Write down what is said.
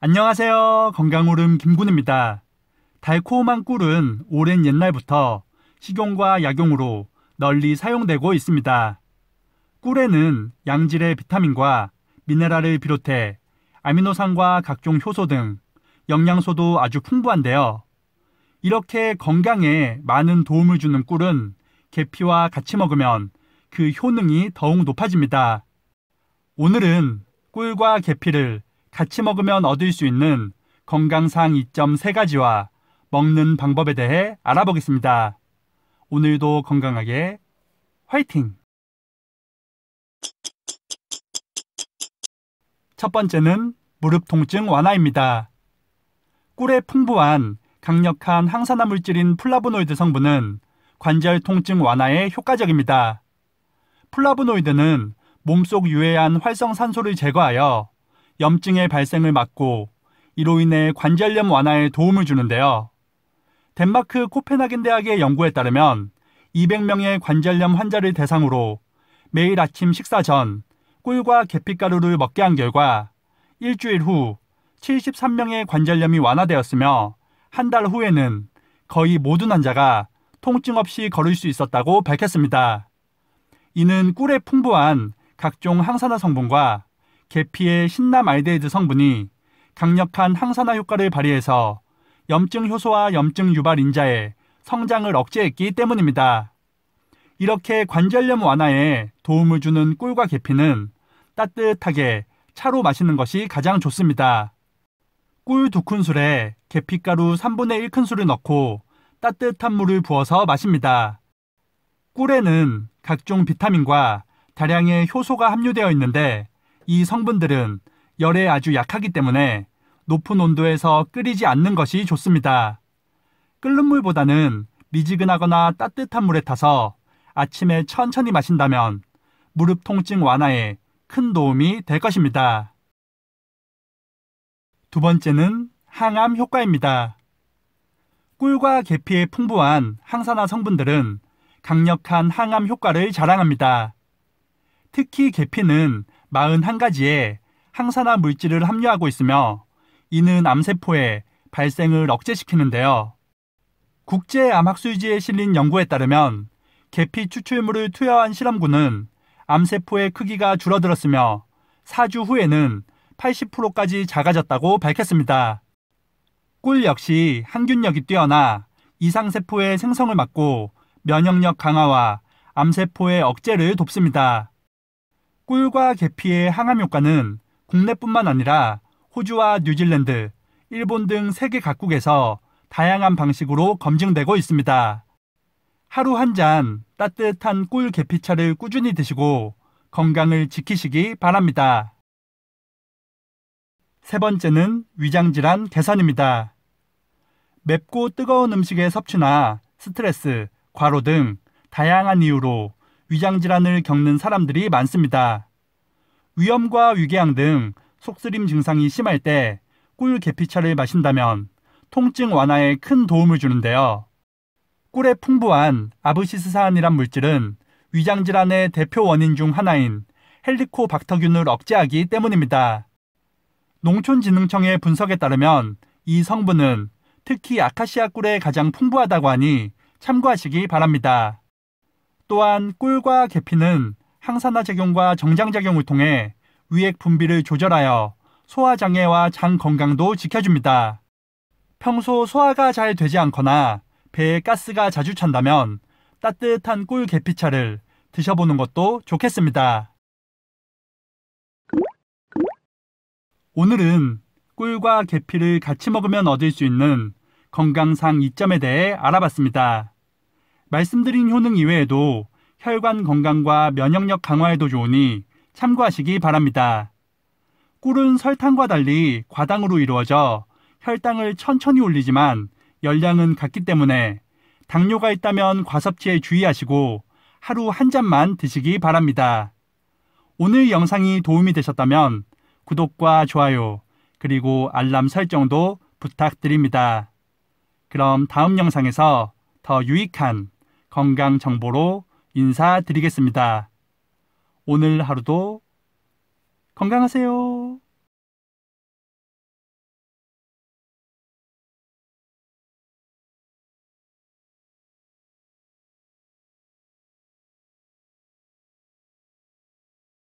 안녕하세요. 건강오름 김군입니다. 달콤한 꿀은 오랜 옛날부터 식용과 약용으로 널리 사용되고 있습니다. 꿀에는 양질의 비타민과 미네랄을 비롯해 아미노산과 각종 효소 등 영양소도 아주 풍부한데요. 이렇게 건강에 많은 도움을 주는 꿀은 계피와 같이 먹으면 그 효능이 더욱 높아집니다. 오늘은 꿀과 계피를 같이 먹으면 얻을 수 있는 건강상 이점 세가지와 먹는 방법에 대해 알아보겠습니다. 오늘도 건강하게 화이팅! 첫 번째는 무릎 통증 완화입니다. 꿀에 풍부한 강력한 항산화 물질인 플라보노이드 성분은 관절 통증 완화에 효과적입니다. 플라보노이드는 몸속 유해한 활성산소를 제거하여 염증의 발생을 막고 이로 인해 관절염 완화에 도움을 주는데요. 덴마크 코펜하겐 대학의 연구에 따르면 200명의 관절염 환자를 대상으로 매일 아침 식사 전 꿀과 계피가루를 먹게 한 결과 일주일 후 73명의 관절염이 완화되었으며 한 달 후에는 거의 모든 환자가 통증 없이 걸을 수 있었다고 밝혔습니다. 이는 꿀에 풍부한 각종 항산화 성분과 계피의 신남 알데히드 성분이 강력한 항산화 효과를 발휘해서 염증 효소와 염증 유발 인자의 성장을 억제했기 때문입니다. 이렇게 관절염 완화에 도움을 주는 꿀과 계피는 따뜻하게 차로 마시는 것이 가장 좋습니다. 꿀2 큰술에 계피가루 3분의 1큰술을 넣고 따뜻한 물을 부어서 마십니다. 꿀에는 각종 비타민과 다량의 효소가 함유되어 있는데 이 성분들은 열에 아주 약하기 때문에 높은 온도에서 끓이지 않는 것이 좋습니다. 끓는 물보다는 미지근하거나 따뜻한 물에 타서 아침에 천천히 마신다면 무릎 통증 완화에 큰 도움이 될 것입니다. 두 번째는 항암 효과입니다. 꿀과 계피에 풍부한 항산화 성분들은 강력한 항암 효과를 자랑합니다. 특히 계피는 41가지의 항산화 물질을 함유하고 있으며 이는 암세포의 발생을 억제시키는데요. 국제암학수지에 실린 연구에 따르면 계피 추출물을 투여한 실험군은 암세포의 크기가 줄어들었으며 4주 후에는 80%까지 작아졌다고 밝혔습니다. 꿀 역시 항균력이 뛰어나 이상세포의 생성을 막고 면역력 강화와 암세포의 억제를 돕습니다. 꿀과 계피의 항암 효과는 국내뿐만 아니라 호주와 뉴질랜드, 일본 등 세계 각국에서 다양한 방식으로 검증되고 있습니다. 하루 한 잔 따뜻한 꿀 계피차를 꾸준히 드시고 건강을 지키시기 바랍니다. 세 번째는 위장질환 개선입니다. 맵고 뜨거운 음식의 섭취나 스트레스, 과로 등 다양한 이유로 위장질환을 겪는 사람들이 많습니다. 위염과 위궤양 등 속쓰림 증상이 심할 때 꿀 계피차를 마신다면 통증 완화에 큰 도움을 주는데요. 꿀에 풍부한 아브시스산이란 물질은 위장질환의 대표 원인 중 하나인 헬리코박터균을 억제하기 때문입니다. 농촌진흥청의 분석에 따르면 이 성분은 특히 아카시아 꿀에 가장 풍부하다고 하니 참고하시기 바랍니다. 또한 꿀과 계피는 항산화 작용과 정장 작용을 통해 위액 분비를 조절하여 소화 장애와 장 건강도 지켜줍니다. 평소 소화가 잘 되지 않거나 배에 가스가 자주 찬다면 따뜻한 꿀 계피차를 드셔보는 것도 좋겠습니다. 오늘은 꿀과 계피를 같이 먹으면 얻을 수 있는 건강상 이점에 대해 알아봤습니다. 말씀드린 효능 이외에도 혈관 건강과 면역력 강화에도 좋으니 참고하시기 바랍니다. 꿀은 설탕과 달리 과당으로 이루어져 혈당을 천천히 올리지만 열량은 같기 때문에 당뇨가 있다면 과섭지에 주의하시고 하루 한 잔만 드시기 바랍니다. 오늘 영상이 도움이 되셨다면 구독과 좋아요 그리고 알람 설정도 부탁드립니다. 그럼 다음 영상에서 더 유익한 건강 정보로 인사드리겠습니다. 오늘 하루도 건강하세요.